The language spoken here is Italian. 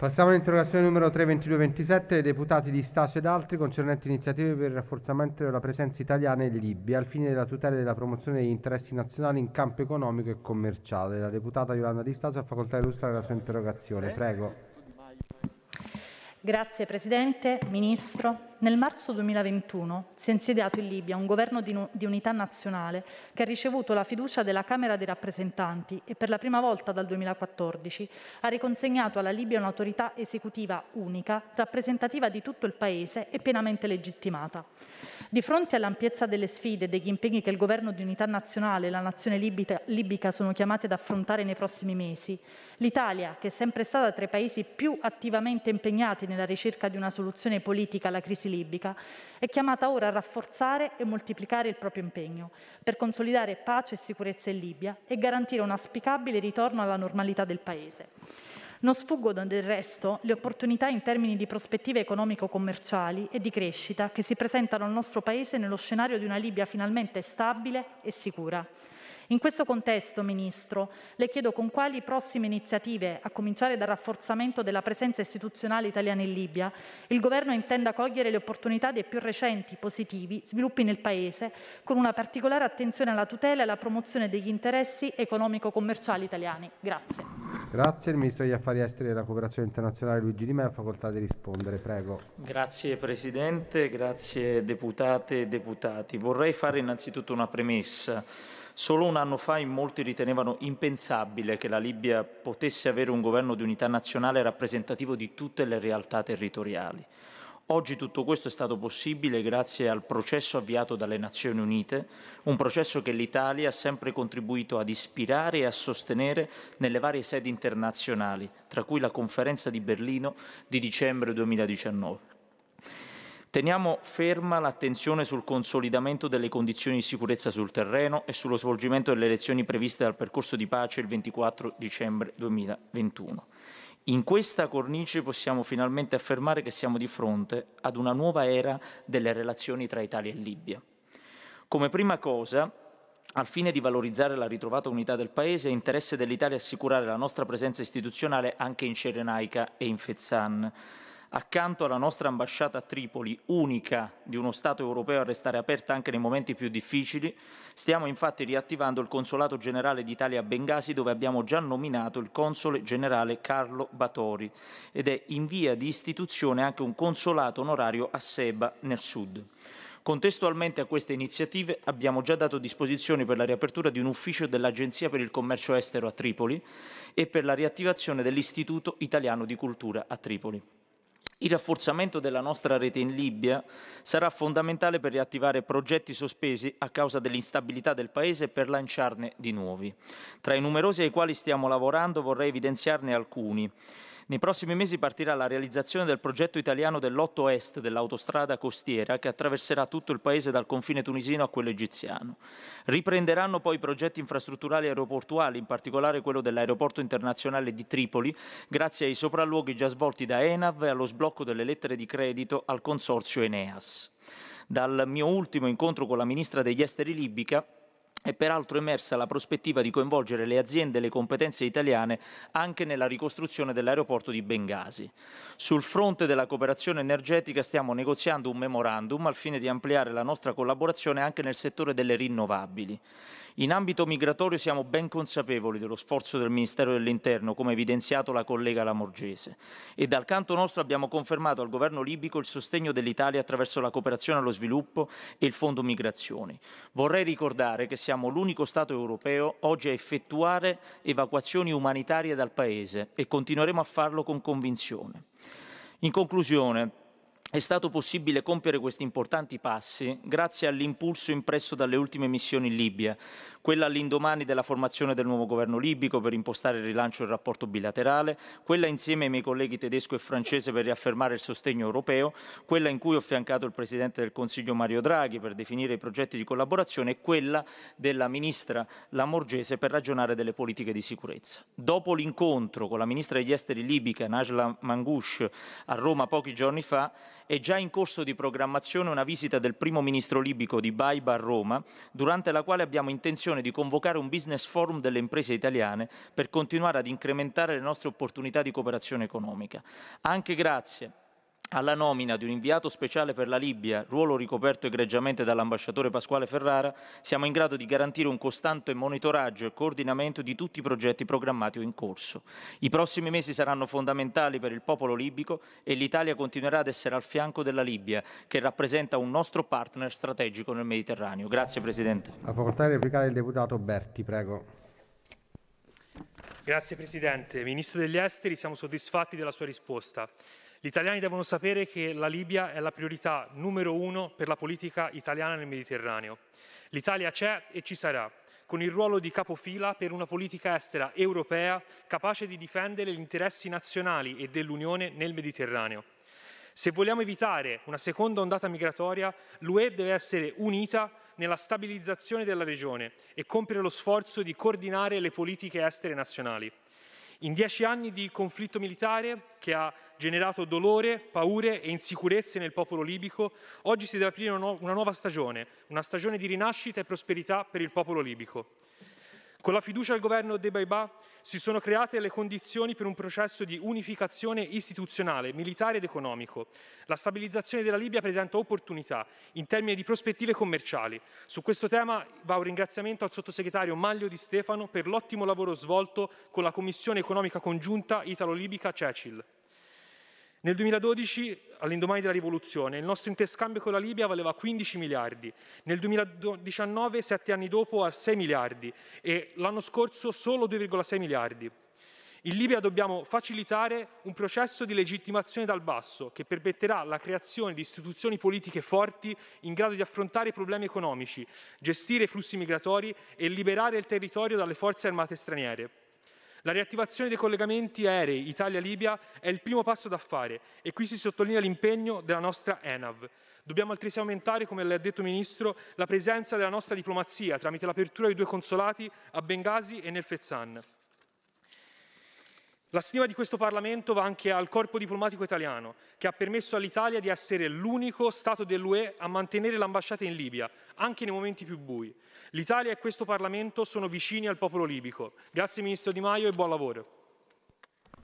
Passiamo all'interrogazione numero 32227 dei deputati di Stasio ed altri concernenti iniziative per il rafforzamento della presenza italiana in Libia al fine della tutela e della promozione degli interessi nazionali in campo economico e commerciale. La deputata Yolanda Di Stasio ha facoltà di illustrare la sua interrogazione. Prego. Grazie Presidente, Ministro, nel marzo 2021 si è insediato in Libia un governo di, di unità nazionale che ha ricevuto la fiducia della Camera dei rappresentanti e per la prima volta dal 2014 ha riconsegnato alla Libia un'autorità esecutiva unica, rappresentativa di tutto il Paese e pienamente legittimata. Di fronte all'ampiezza delle sfide e degli impegni che il governo di unità nazionale e la nazione libica, libica sono chiamate ad affrontare nei prossimi mesi, l'Italia, che è sempre stata tra i paesi più attivamente impegnati nella ricerca di una soluzione politica alla crisi libica, è chiamata ora a rafforzare e moltiplicare il proprio impegno per consolidare pace e sicurezza in Libia e garantire un auspicabile ritorno alla normalità del Paese. Non sfuggono del resto le opportunità in termini di prospettive economico-commerciali e di crescita che si presentano al nostro Paese nello scenario di una Libia finalmente stabile e sicura. In questo contesto, Ministro, le chiedo con quali prossime iniziative, a cominciare dal rafforzamento della presenza istituzionale italiana in Libia, il Governo intenda cogliere le opportunità dei più recenti positivi sviluppi nel Paese, con una particolare attenzione alla tutela e alla promozione degli interessi economico-commerciali italiani. Grazie. Grazie. Il Ministro degli Affari Esteri e della Cooperazione Internazionale Luigi Di Meo ha facoltà di rispondere. Prego. Grazie Presidente, grazie deputate e deputati. Vorrei fare innanzitutto una premessa. Solo un anno fa in molti ritenevano impensabile che la Libia potesse avere un governo di unità nazionale rappresentativo di tutte le realtà territoriali. Oggi tutto questo è stato possibile grazie al processo avviato dalle Nazioni Unite, un processo che l'Italia ha sempre contribuito ad ispirare e a sostenere nelle varie sedi internazionali, tra cui la conferenza di Berlino di dicembre 2019. Teniamo ferma l'attenzione sul consolidamento delle condizioni di sicurezza sul terreno e sullo svolgimento delle elezioni previste dal percorso di pace il 24 dicembre 2021. In questa cornice possiamo finalmente affermare che siamo di fronte ad una nuova era delle relazioni tra Italia e Libia. Come prima cosa, al fine di valorizzare la ritrovata unità del Paese, è interesse dell'Italia assicurare la nostra presenza istituzionale anche in Cirenaica e in Fezzan accanto alla nostra ambasciata a Tripoli, unica di uno Stato europeo a restare aperta anche nei momenti più difficili, stiamo infatti riattivando il Consolato Generale d'Italia a Bengasi dove abbiamo già nominato il Console Generale Carlo Batori ed è in via di istituzione anche un consolato onorario a Seba nel sud. Contestualmente a queste iniziative abbiamo già dato disposizioni per la riapertura di un ufficio dell'Agenzia per il commercio estero a Tripoli e per la riattivazione dell'Istituto italiano di cultura a Tripoli. Il rafforzamento della nostra rete in Libia sarà fondamentale per riattivare progetti sospesi a causa dell'instabilità del Paese e per lanciarne di nuovi. Tra i numerosi ai quali stiamo lavorando vorrei evidenziarne alcuni. Nei prossimi mesi partirà la realizzazione del progetto italiano dell'Otto Est dell'autostrada costiera che attraverserà tutto il paese dal confine tunisino a quello egiziano. Riprenderanno poi i progetti infrastrutturali aeroportuali, in particolare quello dell'aeroporto internazionale di Tripoli, grazie ai sopralluoghi già svolti da ENAV e allo sblocco delle lettere di credito al consorzio Eneas. Dal mio ultimo incontro con la ministra degli esteri libica, è peraltro emersa la prospettiva di coinvolgere le aziende e le competenze italiane anche nella ricostruzione dell'aeroporto di Bengasi. Sul fronte della cooperazione energetica stiamo negoziando un memorandum al fine di ampliare la nostra collaborazione anche nel settore delle rinnovabili. In ambito migratorio siamo ben consapevoli dello sforzo del Ministero dell'Interno, come evidenziato la collega Lamorgese, e dal canto nostro abbiamo confermato al governo libico il sostegno dell'Italia attraverso la cooperazione allo sviluppo e il Fondo Migrazioni. Vorrei ricordare che siamo l'unico Stato europeo oggi a effettuare evacuazioni umanitarie dal Paese e continueremo a farlo con convinzione. In conclusione, è stato possibile compiere questi importanti passi grazie all'impulso impresso dalle ultime missioni in Libia, quella all'indomani della formazione del nuovo governo libico per impostare il rilancio del rapporto bilaterale, quella insieme ai miei colleghi tedesco e francese per riaffermare il sostegno europeo, quella in cui ho affiancato il Presidente del Consiglio Mario Draghi per definire i progetti di collaborazione e quella della Ministra Lamorgese per ragionare delle politiche di sicurezza. Dopo l'incontro con la Ministra degli Esteri libica Najla Mangush a Roma pochi giorni fa, è già in corso di programmazione una visita del primo ministro libico di Baiba a Roma, durante la quale abbiamo intenzione di convocare un business forum delle imprese italiane per continuare ad incrementare le nostre opportunità di cooperazione economica. Anche grazie alla nomina di un inviato speciale per la Libia, ruolo ricoperto egregiamente dall'ambasciatore Pasquale Ferrara, siamo in grado di garantire un costante monitoraggio e coordinamento di tutti i progetti programmati o in corso. I prossimi mesi saranno fondamentali per il popolo libico e l'Italia continuerà ad essere al fianco della Libia, che rappresenta un nostro partner strategico nel Mediterraneo. Grazie Presidente. A facoltà di replicare il deputato Berti, prego. Grazie Presidente. Ministro degli Esteri, siamo soddisfatti della sua risposta. Gli italiani devono sapere che la Libia è la priorità numero uno per la politica italiana nel Mediterraneo. L'Italia c'è e ci sarà, con il ruolo di capofila per una politica estera europea capace di difendere gli interessi nazionali e dell'Unione nel Mediterraneo. Se vogliamo evitare una seconda ondata migratoria, l'UE deve essere unita nella stabilizzazione della regione e compiere lo sforzo di coordinare le politiche estere nazionali. In dieci anni di conflitto militare che ha generato dolore, paure e insicurezze nel popolo libico, oggi si deve aprire una, nuova stagione, una stagione di rinascita e prosperità per il popolo libico. Con la fiducia al governo De Baibà si sono create le condizioni per un processo di unificazione istituzionale, militare ed economico. La stabilizzazione della Libia presenta opportunità in termini di prospettive commerciali. Su questo tema va un ringraziamento al sottosegretario Maglio Di Stefano per l'ottimo lavoro svolto con la Commissione economica congiunta italo-libica CECIL. Nel 2012, all'indomani della rivoluzione, il nostro interscambio con la Libia valeva 15 miliardi, nel 2019, sette anni dopo, a 6 miliardi e l'anno scorso solo 2,6 miliardi. In Libia dobbiamo facilitare un processo di legittimazione dal basso che permetterà la creazione di istituzioni politiche forti in grado di affrontare i problemi economici, gestire i flussi migratori e liberare il territorio dalle forze armate straniere. La riattivazione dei collegamenti aerei Italia-Libia è il primo passo da fare e qui si sottolinea l'impegno della nostra ENAV. Dobbiamo altresì aumentare, come lei ha detto Ministro, la presenza della nostra diplomazia tramite l'apertura di due consolati a Bengasi e nel Fezzan. La stima di questo Parlamento va anche al corpo diplomatico italiano, che ha permesso all'Italia di essere l'unico Stato dell'UE a mantenere l'ambasciata in Libia, anche nei momenti più bui. L'Italia e questo Parlamento sono vicini al popolo libico. Grazie Ministro Di Maio e buon lavoro.